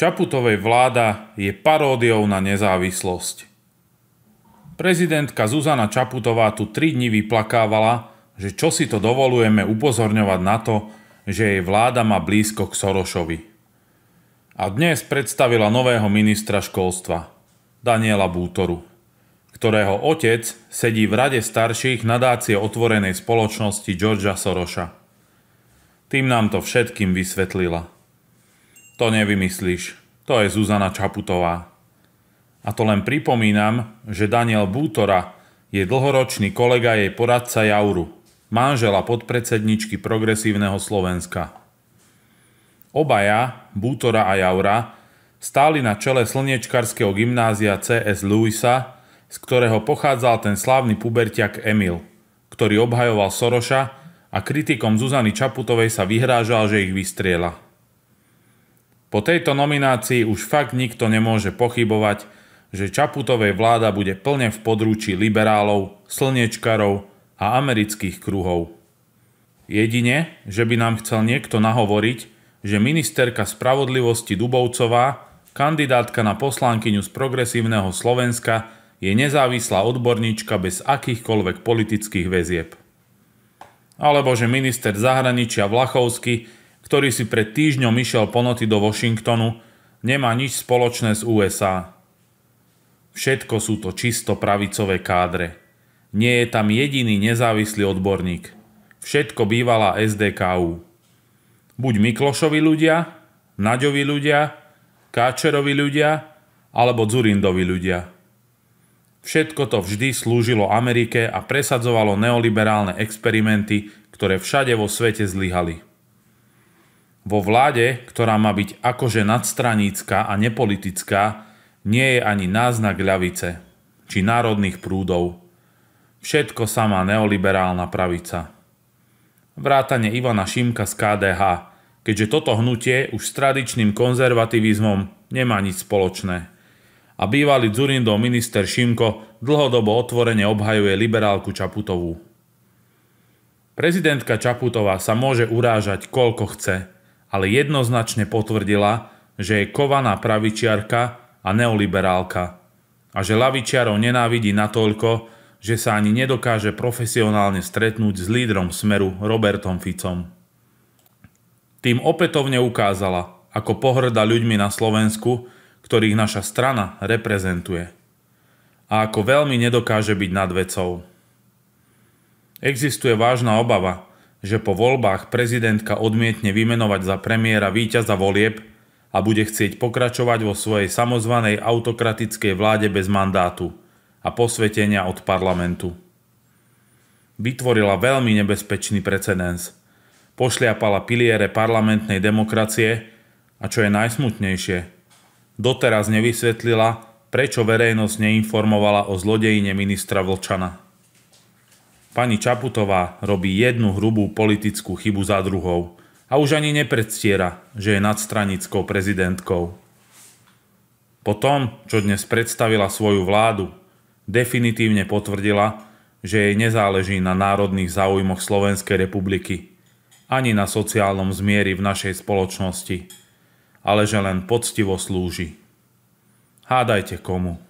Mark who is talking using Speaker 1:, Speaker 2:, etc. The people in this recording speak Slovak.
Speaker 1: Čaputovej vláda je paródiou na nezávislosť. Prezidentka Zuzana Čaputová tu tri dni vyplakávala, že čo si to dovolujeme upozorňovať na to, že jej vláda má blízko k Sorošovi. A dnes predstavila nového ministra školstva, Daniela Bútoru, ktorého otec sedí v rade starších nadácie otvorenej spoločnosti Georgia Soroša. Tým nám to všetkým vysvetlila. To nevymyslíš. To je Zuzana Čaputová. A to len pripomínam, že Daniel Bútora je dlhoročný kolega jej poradca Jauru, manžela podpredsedničky Progresívneho Slovenska. Obaja, Bútora a Jaura, stáli na čele slniečkarského gymnázia CS Lewisa, z ktorého pochádzal ten slávny pubertiak Emil, ktorý obhajoval Soroša a kritikom Zuzany Čaputovej sa vyhrážal, že ich vystriela. Po tejto nominácii už fakt nikto nemôže pochybovať, že Čaputovej vláda bude plne v područí liberálov, slnečkarov a amerických kruhov. Jedine, že by nám chcel niekto nahovoriť, že ministerka spravodlivosti Dubovcová, kandidátka na poslankyňu z progresívneho Slovenska, je nezávislá odborníčka bez akýchkoľvek politických väzieb. Alebo že minister zahraničia Vlachovský ktorý si pred týždňom išiel ponoty do Washingtonu, nemá nič spoločné s USA. Všetko sú to čisto pravicové kádre. Nie je tam jediný nezávislý odborník. Všetko bývala SDKU. Buď Miklošovi ľudia, Naďovi ľudia, Káčerovi ľudia alebo Dzurindovi ľudia. Všetko to vždy slúžilo Amerike a presadzovalo neoliberálne experimenty, ktoré všade vo svete zlyhali. Vo vláde, ktorá má byť akože nadstranícka a nepolitická, nie je ani náznak ľavice či národných prúdov. Všetko sama neoliberálna pravica. Vrátane Ivana Šimka z KDH, keďže toto hnutie už s tradičným konzervativizmom nemá nič spoločné. A bývalý Dzurindov minister Šimko dlhodobo otvorene obhajuje liberálku Čaputovú. Prezidentka Čaputová sa môže urážať koľko chce – ale jednoznačne potvrdila, že je kovaná pravičiarka a neoliberálka a že lavičiarov nenávidí natoľko, že sa ani nedokáže profesionálne stretnúť s lídrom Smeru Robertom Ficom. Tým opätovne ukázala, ako pohrda ľuďmi na Slovensku, ktorých naša strana reprezentuje. A ako veľmi nedokáže byť nad vecou. Existuje vážna obava, že po voľbách prezidentka odmietne vymenovať za premiéra víťaza volieb a bude chcieť pokračovať vo svojej samozvanej autokratickej vláde bez mandátu a posvetenia od parlamentu. Vytvorila veľmi nebezpečný precedens. Pošliapala piliere parlamentnej demokracie a čo je najsmutnejšie, doteraz nevysvetlila, prečo verejnosť neinformovala o zlodejine ministra Vlčana. Pani Čaputová robí jednu hrubú politickú chybu za druhou a už ani nepredstiera, že je nadstranickou prezidentkou. Po tom, čo dnes predstavila svoju vládu, definitívne potvrdila, že jej nezáleží na národných záujmoch Slovenskej republiky ani na sociálnom zmieri v našej spoločnosti, ale že len poctivo slúži. Hádajte komu.